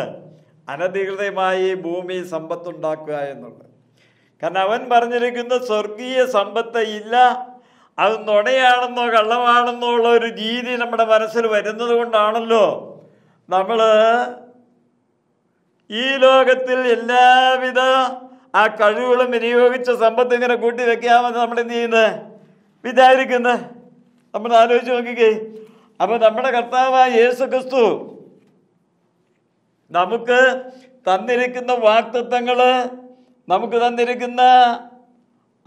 അനധികൃതമായി ഭൂമി സമ്പത്തുണ്ടാക്കുക എന്നുള്ളത് കാരണം അവൻ പറഞ്ഞിരിക്കുന്ന സ്വർഗീയ സമ്പത്ത് ഇല്ല അത് നുണയാണെന്നോ കള്ളമാണെന്നോ ഉള്ള ഒരു രീതി നമ്മുടെ മനസ്സിൽ വരുന്നത് കൊണ്ടാണല്ലോ നമ്മൾ ഈ ലോകത്തിൽ എല്ലാവിധ ആ കഴിവുകളും വിനിയോഗിച്ച സമ്പത്ത് ഇങ്ങനെ കൂട്ടി വെക്കാമെന്ന് നമ്മൾ എന്ത് ചെയ്യുന്നത് വിചാരിക്കുന്നത് നമ്മൾ ആലോചിച്ച് നോക്കിക്കേ അപ്പം നമ്മുടെ കർത്താവായ യേശു ക്രിസ്തു നമുക്ക് തന്നിരിക്കുന്ന വാക്തത്വങ്ങൾ നമുക്ക് തന്നിരിക്കുന്ന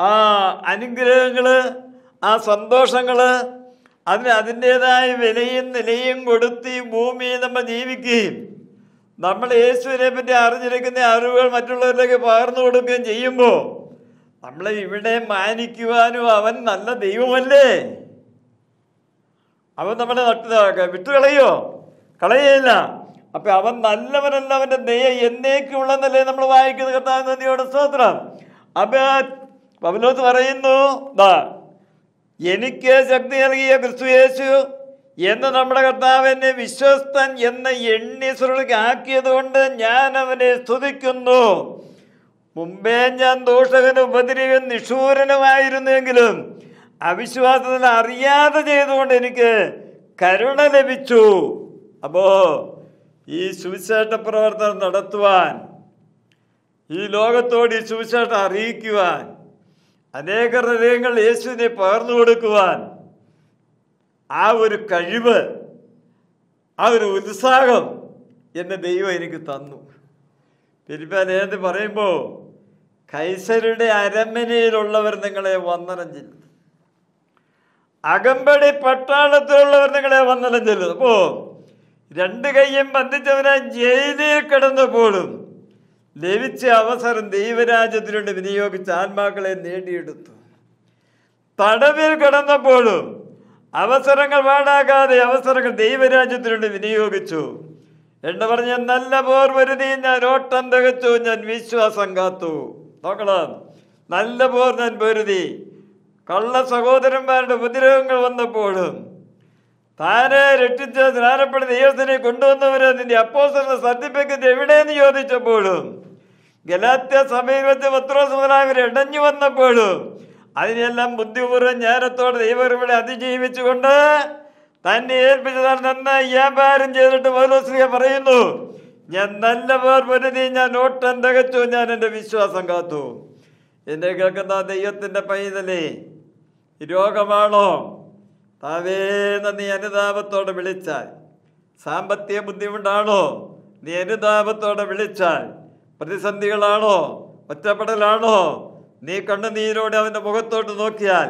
ആ അനുഗ്രഹങ്ങൾ ആ സന്തോഷങ്ങൾ അതിന് അതിൻ്റേതായ വിലയും നിലയും കൊടുത്ത് ഈ ഭൂമിയെ നമ്മൾ ജീവിക്കുകയും നമ്മൾ യേശുവിനെ പറ്റി അറിഞ്ഞിരിക്കുന്ന അറിവുകൾ മറ്റുള്ളവരിലേക്ക് പകർന്നു കൊടുക്കുകയും ചെയ്യുമ്പോൾ നമ്മളെ ഇവിടെ മാനിക്കുവാനും അവൻ നല്ല ദൈവമല്ലേ അവൻ നമ്മളെ വിട്ടുകളയോ കളയുകയില്ല അപ്പൊ അവൻ നല്ലവനല്ല അവന്റെ ദയ എന്നേക്കുള്ള നമ്മൾ വായിക്കുന്നത് കർത്താവിനോട് നന്ദിയോട് സ്തോത്രം അപ്പൊ പൗലോസ് പറയുന്നു എനിക്ക് ശക്തി നൽകിയ ക്രിസ്തു യേശു എന്ന് നമ്മുടെ കർത്താവിനെ വിശ്വസ്തൻ എന്ന എണ്ണി ആക്കിയതുകൊണ്ട് ഞാൻ അവനെ സ്തുതിക്കുന്നു മുമ്പേ ഞാൻ ദോഷകനും ഉപദ്രവം നിഷൂരനുമായിരുന്നെങ്കിലും അവിശ്വാസത്തിൽ അറിയാതെ ചെയ്തുകൊണ്ട് എനിക്ക് കരുണ ലഭിച്ചു അപ്പോൾ ഈ സുവിശേഷ പ്രവർത്തനം നടത്തുവാൻ ഈ ലോകത്തോട് ഈ സുവിശേഷം അറിയിക്കുവാൻ അനേക ഹൃദയങ്ങൾ യേശുവിനെ പകർന്നു കൊടുക്കുവാൻ ആ ഒരു കഴിവ് ആ ഒരു ഉത്സാഹം എൻ്റെ ദൈവം എനിക്ക് തന്നു ഫിലിപ്പാൻ ഏത് പറയുമ്പോൾ കൈസരുടെ അരമനയിലുള്ളവർ നിങ്ങളെ വന്ദനം ചെല്ലും അകമ്പടി പട്ടാളത്തിലുള്ളവർ നിങ്ങളെ വന്ദനം ചെല്ലും അപ്പോ രണ്ട് കൈയും ബന്ധിച്ചവനെ ജയിലിൽ കിടന്നപ്പോഴും ലഭിച്ച അവസരം ദൈവരാജ്യത്തിനുണ്ട് വിനിയോഗിച്ച ആത്മാക്കളെ നേടിയെടുത്തു തടവിൽ കിടന്നപ്പോഴും അവസരങ്ങൾ പാടാകാതെ അവസരങ്ങൾ ദൈവരാജ്യത്തിനുണ്ട് വിനിയോഗിച്ചു എന്ന് പറഞ്ഞ നല്ല വരുതി ഞാൻ ഓട്ടം തികച്ചു ഞാൻ വിശ്വാസം കാത്തു നോക്കണം നല്ല പോർ ഞാൻ പൊരുതി കള്ള സഹോദരന്മാരുടെ ഉപദ്രവങ്ങൾ വന്നപ്പോഴും താനെ രക്ഷിച്ച് ധ്യാനപ്പെടുന്ന ദൈവത്തിനെ കൊണ്ടുവന്നവര് നിന്റെ അപ്പോസ്റ്ററിനെ ശ്രദ്ധിപ്പിക്കുന്നത് എവിടെയെന്ന് ചോദിച്ചപ്പോഴും ഗലാത്യ സമീപത്തെ പത്രോസമനാഗർ ഇടഞ്ഞു വന്നപ്പോഴും അതിനെല്ലാം ബുദ്ധിപൂർവ്വം ജ്ഞാനത്തോടെ ഇവിടെ അതിജീവിച്ചുകൊണ്ട് തന്നെ ഏൽപ്പിച്ചതാണ് നന്നായി വ്യാപാരം ചെയ്തിട്ട് പൗലോസ്ലിയ പറയുന്നു ഞാൻ നല്ല പേർ പൊരുതി ഞാൻ ഓട്ടം തികച്ചു ഞാൻ എൻ്റെ വിശ്വാസം കാത്തു എന്നെ കേൾക്കുന്ന ദൈവത്തിൻ്റെ പൈതലേ രോഗമാണോ കർത്താവേ നീ അനുതാപത്തോടെ വിളിച്ചാൽ സാമ്പത്തിക ബുദ്ധിമുട്ടാണോ നീ അനുതാപത്തോടെ വിളിച്ചാൽ പ്രതിസന്ധികളാണോ ഒറ്റപ്പെടലാണോ നീ കണ്ണുനീരോടെ അവൻ്റെ മുഖത്തോട്ട് നോക്കിയാൽ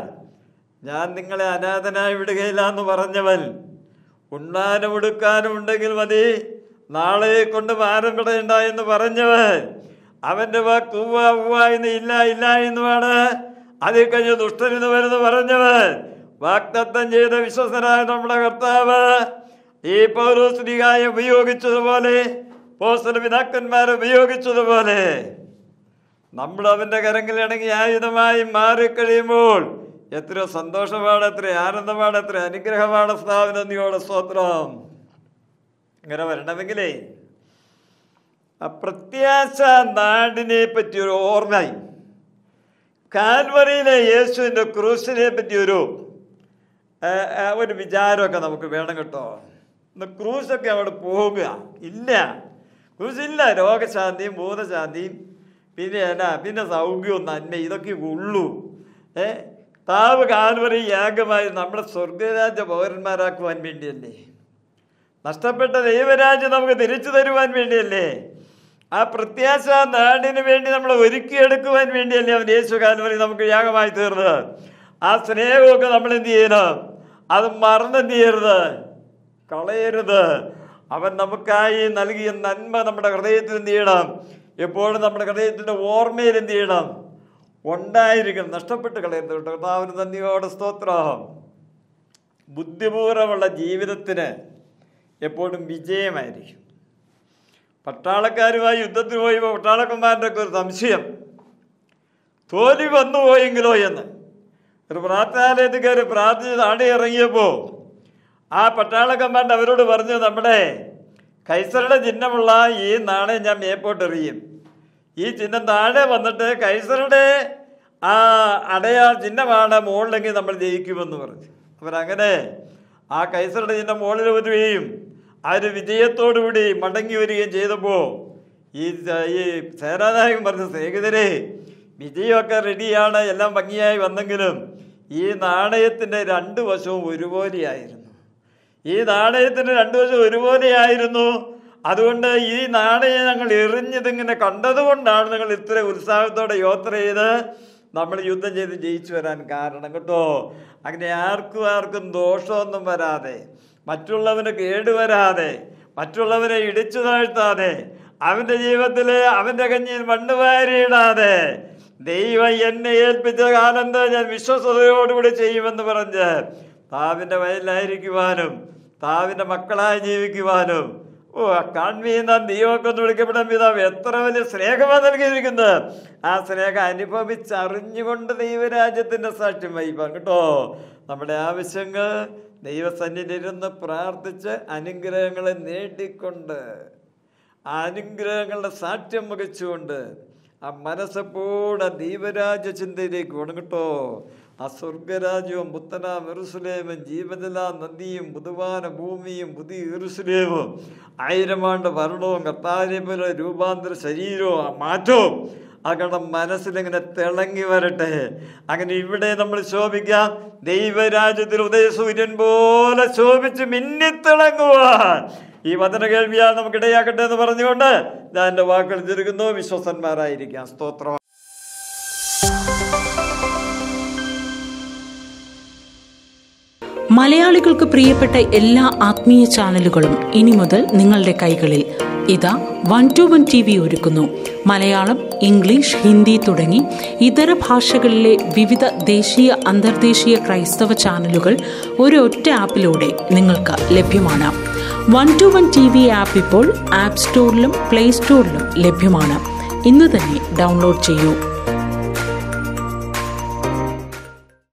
ഞാൻ നിങ്ങളെ അനാഥനായി വിടുകയില്ല എന്ന് പറഞ്ഞവൻ ഉണ്ണാനും ഉടുക്കാനും ഉണ്ടെങ്കിൽ മതി നാളെ കൊണ്ട് ഭാരം വിടേണ്ട എന്ന് പറഞ്ഞവൻ അവൻ്റെ വാക്ക് ഉവ്വ ഉവ്വ ഇല്ല ഇല്ല എന്നുമാണ് അതിൽ കഴിഞ്ഞ് ദുഷ്ടനെന്ന് വരുന്നു പറഞ്ഞവൻ വാഗ്ദത്തം ചെയ്ത വിശ്വസനായ നമ്മുടെ കർത്താവ് ഈ പൗരസ്ത്രീകായ ഉപയോഗിച്ചതുപോലെ പോസ്റ്റൽ പിതാക്കന്മാർ ഉപയോഗിച്ചതുപോലെ നമ്മൾ അവൻ്റെ കരങ്ങളിൽ ഇണങ്ങി ആയുധമായി മാറിക്കഴിയുമ്പോൾ എത്ര സന്തോഷമാണ് എത്ര ആനന്ദമാണ് എത്ര അനുഗ്രഹമാണ് സ്ഥാപനന്ദിയോടെ സ്തോത്രം അങ്ങനെ വരണമെങ്കിലേ അപ്രത്യാശ നാടിനെ പറ്റിയൊരു ഓർമ്മയായി കാൽവറിയിലെ യേശുവിൻ്റെ ക്രൂശിനെ പറ്റിയൊരു ഒരു വിചാരമൊക്കെ നമുക്ക് വേണം കേട്ടോ ക്രൂസൊക്കെ അവിടെ പോകുക ഇല്ല ക്രൂസ് ഇല്ല രോഗശാന്തിയും ഭൂതശാന്തിയും പിന്നെ എന്നാ പിന്നെ സൗഖ്യവും നന്മ ഇതൊക്കെ ഉള്ളൂ ഏ താവ് കാൽവറി ഏകമായി നമ്മുടെ സ്വർഗരാജ്യ പൗരന്മാരാക്കുവാൻ വേണ്ടിയല്ലേ നഷ്ടപ്പെട്ട ദൈവരാജ്യം നമുക്ക് തിരിച്ചു തരുവാൻ വേണ്ടിയല്ലേ ആ പ്രത്യാശ നാടിന് വേണ്ടി നമ്മൾ ഒരുക്കിയെടുക്കുവാൻ വേണ്ടിയല്ലേ അവൻ യേശു കാൽവറി നമുക്ക് യാഗമായി തീർന്നത് ആ സ്നേഹമൊക്കെ നമ്മൾ എന്ത് ചെയ്യണം അത് മറന്നെന്തിയരുത് കളയരുത് അവൻ നമുക്കായി നൽകിയ നന്മ നമ്മുടെ ഹൃദയത്തിൽ എന്ത് ചെയ്യണം എപ്പോഴും നമ്മുടെ ഹൃദയത്തിൻ്റെ ഓർമ്മയിൽ എന്ത് ചെയ്യണം ഉണ്ടായിരിക്കണം നഷ്ടപ്പെട്ട് കളയരുത് കേട്ടോ കർത്താവിന് നന്ദിയോടെ സ്തോത്രം ബുദ്ധിപൂർവമുള്ള ജീവിതത്തിന് എപ്പോഴും വിജയമായിരിക്കും പട്ടാളക്കാരുമായി യുദ്ധത്തിന് പോയപ്പോൾ പട്ടാളക്കന്മാരുടെ ഒരു സംശയം തോൽവി വന്നുപോയെങ്കിലോ എന്ന് ഒരു പ്രാർത്ഥനാലയത്തിൽ കയറി പ്രാർത്ഥിച്ച് താടി ഇറങ്ങിയപ്പോൾ ആ പട്ടാളക്കമ്പാണ്ട് അവരോട് പറഞ്ഞു നമ്മുടെ കൈസറുടെ ചിഹ്നമുള്ള ഈ നാണയം ഞാൻ എറിയും ഈ ചിഹ്നം താഴെ വന്നിട്ട് കൈസറുടെ ആ അടയാ ചിഹ്നമാണ് മുകളിലെങ്കിൽ നമ്മൾ ജയിക്കുമെന്ന് പറഞ്ഞു അവരങ്ങനെ ആ കൈസറുടെ ചിഹ്നം മുകളിൽ വരികയും ഒരു വിജയത്തോടുകൂടി മടങ്ങി വരികയും ചെയ്തപ്പോൾ ഈ ഈ സേനാനായകൻ പറഞ്ഞു സ്നേഹിതരെ വിജയമൊക്കെ റെഡിയാണ് എല്ലാം ഭംഗിയായി വന്നെങ്കിലും ഈ നാണയത്തിൻ്റെ രണ്ട് വശവും ഒരുപോലെയായിരുന്നു ഈ നാണയത്തിൻ്റെ രണ്ട് വശവും ഒരുപോലെയായിരുന്നു അതുകൊണ്ട് ഈ നാണയം ഞങ്ങൾ എറിഞ്ഞതിങ്ങനെ കണ്ടതുകൊണ്ടാണ് നിങ്ങൾ ഇത്ര ഉത്സാഹത്തോടെ യാത്ര ചെയ്ത് നമ്മൾ യുദ്ധം ചെയ്ത് ജയിച്ചു വരാൻ കാരണം കേട്ടോ അങ്ങനെ ആർക്കും ആർക്കും ദോഷമൊന്നും വരാതെ മറ്റുള്ളവന് കേടുവരാതെ മറ്റുള്ളവരെ ഇടിച്ചു താഴ്ത്താതെ അവൻ്റെ ജീവിതത്തിൽ അവൻ്റെ കഞ്ഞിയിൽ മണ്ണ് വാരിയിടാതെ ദൈവം എന്നെ ഏൽപ്പിച്ച കാലം ഞാൻ വിശ്വസതയോടുകൂടി ചെയ്യുമെന്ന് പറഞ്ഞ് താവിൻ്റെ വയലിലായിരിക്കുവാനും താവിൻ്റെ മക്കളായി ജീവിക്കുവാനും ഓ കാൺമീൻ നാം ദൈവമൊക്കെന്ന് വിളിക്കപ്പെടാൻ പിതാവ് എത്ര വലിയ സ്നേഹമാണ് നൽകിയിരിക്കുന്നത് ആ സ്നേഹം അനുഭവിച്ചറിഞ്ഞുകൊണ്ട് ദൈവരാജ്യത്തിൻ്റെ സാക്ഷ്യം വഹിപ്പാൻ കേട്ടോ നമ്മുടെ ആവശ്യങ്ങൾ ദൈവസന്നിധിയിരുന്ന് പ്രാർത്ഥിച്ച് അനുഗ്രഹങ്ങളെ നേടിക്കൊണ്ട് അനുഗ്രഹങ്ങളുടെ സാക്ഷ്യം വഹിച്ചുകൊണ്ട് ആ മനസ്സെപ്പോടെ ദീപരാജ ചിന്തയിലേക്ക് വേണം കേട്ടോ ആ സ്വർഗരാജ്യവും പുത്തന മെറുസുലേമും ജീവനില നന്ദിയും ബുധവാന ഭൂമിയും പുതിയ എറുസലേമും ആയിരം ആണ്ട് ഭരണവും കത്താരിമല രൂപാന്തര ശരീരവും ആ മാറ്റവും അകണം മനസ്സിലിങ്ങനെ തിളങ്ങി വരട്ടെ അങ്ങനെ ഇവിടെ നമ്മൾ ശോഭിക്കാം ദൈവരാജ്യത്തിൽ ഉദയസൂര്യൻ പോലെ ശോഭിച്ച് മിന്നിത്തിളങ്ങുവാൻ ഈ വചന കേൾവിയാൽ നമുക്ക് ഇടയാക്കട്ടെ എന്ന് പറഞ്ഞുകൊണ്ട് ഞാൻ എൻ്റെ വാക്കുകൾ ചുരുക്കുന്നു വിശ്വസന്മാരായിരിക്കാം സ്തോത്രം മലയാളികൾക്ക് പ്രിയപ്പെട്ട എല്ലാ ആത്മീയ ചാനലുകളും ഇനി മുതൽ നിങ്ങളുടെ കൈകളിൽ ഇതാ one two one T V ഒരുക്കുന്നു മലയാളം ഇംഗ്ലീഷ് ഹിന്ദി തുടങ്ങി ഇതര ഭാഷകളിലെ വിവിധ ദേശീയ അന്തർദേശീയ ക്രൈസ്തവ ചാനലുകൾ ഒരൊറ്റ ആപ്പിലൂടെ നിങ്ങൾക്ക് ലഭ്യമാണ് one two one T V app ഇപ്പോൾ ആപ്പ് സ്റ്റോറിലും പ്ലേ സ്റ്റോറിലും ലഭ്യമാണ് ഇന്ന് തന്നെ ഡൗൺലോഡ് ചെയ്യൂ